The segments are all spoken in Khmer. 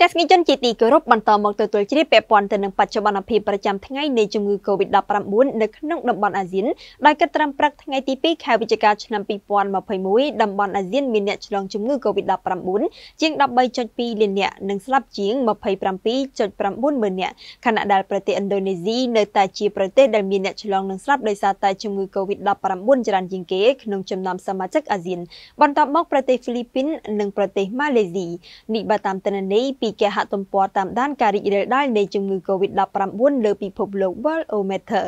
ទស្សនិកជនជាទីគោរពបន្តមកទទួលជ្រាបពាក់ព័ន្ធទៅនឹងបច្ចុប្បន្នភាពប្រចាំថ្ងៃនៃជំងឺ Covid-19 នៅក្នុងតំបន់អាស៊ានដោយគិតត្រឹមព្រឹកថ្ងៃទី2ខែវិច្ឆិកាឆ្នាំ2021តំបន់អាស៊ានមានអ្នកឆ្លងជំងឺ Covid-19 ជាង13.2លាននាក់និងស្លាប់ជាង27.9ម៉ឺននាក់ខណៈដែលប្រទេសឥណ្ឌូនេស៊ីនៅតែជាប្រទេសដែលមានអ្នកឆ្លងនិងស្លាប់ដោយសារតែជំងឺ Covid-19 ច្រើនជាងគេក្នុងចំណោមសមាជិកអាស៊ានបន្ទាប់មកប្រទេសហ្វីលីពីននិងប្រទេសម៉ាឡេស៊ីនេះបើតាមទិន្នន័យពីគេហទំព័រតាមដានការរីករាលដាលនៃជំងឺ Covid-19 លើពិភពលោក Worldometer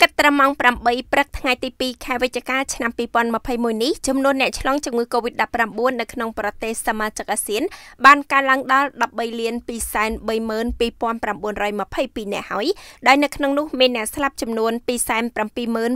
គិតត្រឹមម៉ោង8ព្រឹកថ្ងៃទី2ខែវិច្ឆិកាឆ្នាំ2021នេះចំនួនអ្នកឆ្លងជំងឺ Covid-19 នៅក្នុងប្រទេសសមាជិកអាស៊ានបានកើនឡើងដល់13លាន232,922នាក់ហើយដែលនៅក្នុងនោះមានអ្នកស្លាប់ចំនួន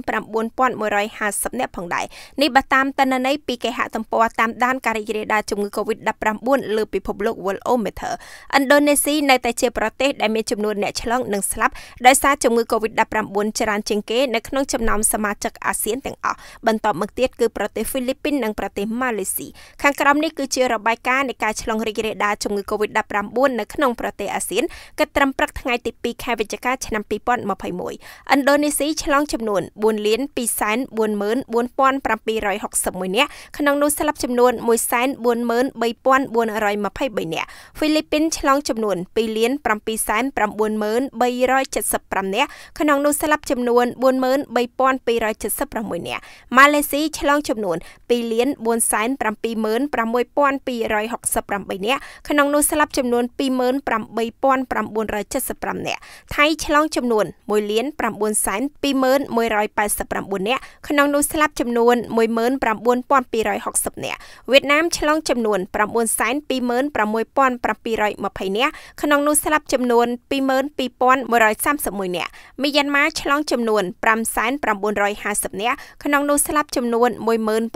279,150នាក់ផងដែរនេះបើតាមតន្ន័យពីគេហទំព័រតាមដានការរីករាលដាលជំងឺ Covid-19 លើពិភពលោក Worldometer ឥណ្ឌូនេស៊ីនៅតែជាប្រទេសដែលមានចំនួនអ្នកឆ្លងនិងស្លាប់ដោយសារជំងឺ Covid-19 ច្រើនច្រើនជាងគេនៅក្នុងចំណោមសមាជិកអាស៊ានទាំងអស់បន្ទាប់មកទៀតគឺប្រទេសហ្វីលីពីននិងប្រទេសម៉ាឡេស៊ីខាងក្រោមនេះគឺជារបាយការណ៍នៃការឆ្លងរីករាលដាលជំងឺ Covid-19 នៅក្នុងប្រទេសអាស៊ានកិត្តិកម្មព្រឹកថ្ងៃទី2ខែវិច្ឆិកាឆ្នាំ2021ឥណ្ឌូនេស៊ីឆ្លងចំនួន4លាន244,761នាក់ក្នុងនោះស្លាប់ចំនួន143,423នាក់ហ្វីលីពីនឆ្លងចំនួន2លាន7,99375នាក់ក្នុងនោះស្លាប់ចំចំនួន43276នាក់ម៉ាឡេស៊ីឆ្លងចំនួន2លាន476,268នាក់ក្នុងនោះស្លាប់ចំនួន28,975នាក់ថៃឆ្លងចំនួន1លាន9,2189នាក់ក្នុងនោះស្លាប់ចំនួន19,260នាក់វៀតណាមឆ្លងចំនួន9,26,720នាក់ក្នុងនោះស្លាប់ចំនួន22,131នាក់មីយ៉ាន់ម៉ាឆ្លងចំនួន5,950នាក់ក្នុងនោះស្លាប់ចំនួន19,714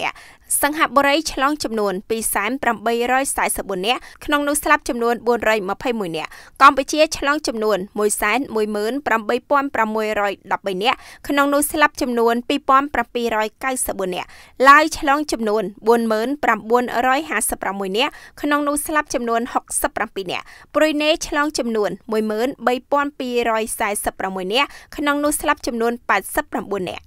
នាក់សង្ហបុរីឆ្លងចំនួន2,844នាក់ក្នុងនោះស្លាប់ចំនួន421នាក់កម្ពុជាឆ្លងចំនួន1,18613នាក់ក្នុងនោះស្លាប់ចំនួន2,794នាក់ឡាវឆ្លងចំនួន49,56នាក់ក្នុងនោះស្លាប់ចំនួន67នាក់ប្រ៊ុយណេឆ្លងចំនួន13246នាក់ក្នុងនោះស្លាប់ចំនួន89នាក់